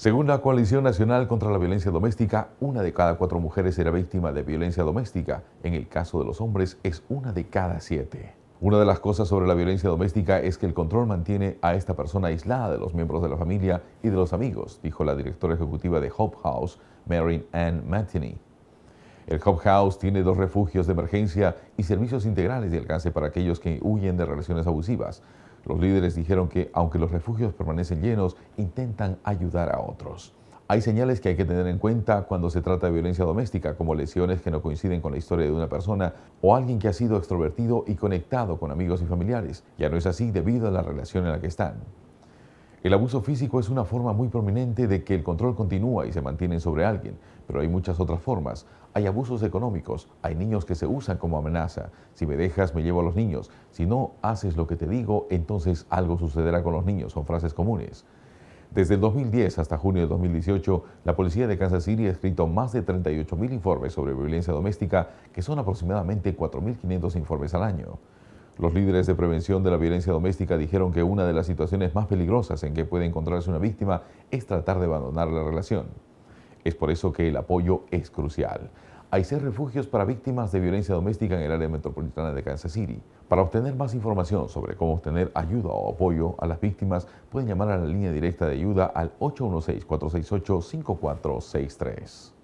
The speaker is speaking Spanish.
Según la Coalición Nacional contra la Violencia Doméstica, una de cada cuatro mujeres era víctima de violencia doméstica. En el caso de los hombres, es una de cada siete. Una de las cosas sobre la violencia doméstica es que el control mantiene a esta persona aislada de los miembros de la familia y de los amigos, dijo la directora ejecutiva de Hope House, Mary Ann Mantini. El Hope House tiene dos refugios de emergencia y servicios integrales de alcance para aquellos que huyen de relaciones abusivas. Los líderes dijeron que, aunque los refugios permanecen llenos, intentan ayudar a otros. Hay señales que hay que tener en cuenta cuando se trata de violencia doméstica, como lesiones que no coinciden con la historia de una persona o alguien que ha sido extrovertido y conectado con amigos y familiares. Ya no es así debido a la relación en la que están. El abuso físico es una forma muy prominente de que el control continúa y se mantiene sobre alguien, pero hay muchas otras formas. Hay abusos económicos, hay niños que se usan como amenaza. Si me dejas, me llevo a los niños. Si no haces lo que te digo, entonces algo sucederá con los niños. Son frases comunes. Desde el 2010 hasta junio de 2018, la policía de Kansas City ha escrito más de 38.000 informes sobre violencia doméstica, que son aproximadamente 4.500 informes al año. Los líderes de prevención de la violencia doméstica dijeron que una de las situaciones más peligrosas en que puede encontrarse una víctima es tratar de abandonar la relación. Es por eso que el apoyo es crucial. Hay seis refugios para víctimas de violencia doméstica en el área metropolitana de Kansas City. Para obtener más información sobre cómo obtener ayuda o apoyo a las víctimas, pueden llamar a la línea directa de ayuda al 816-468-5463.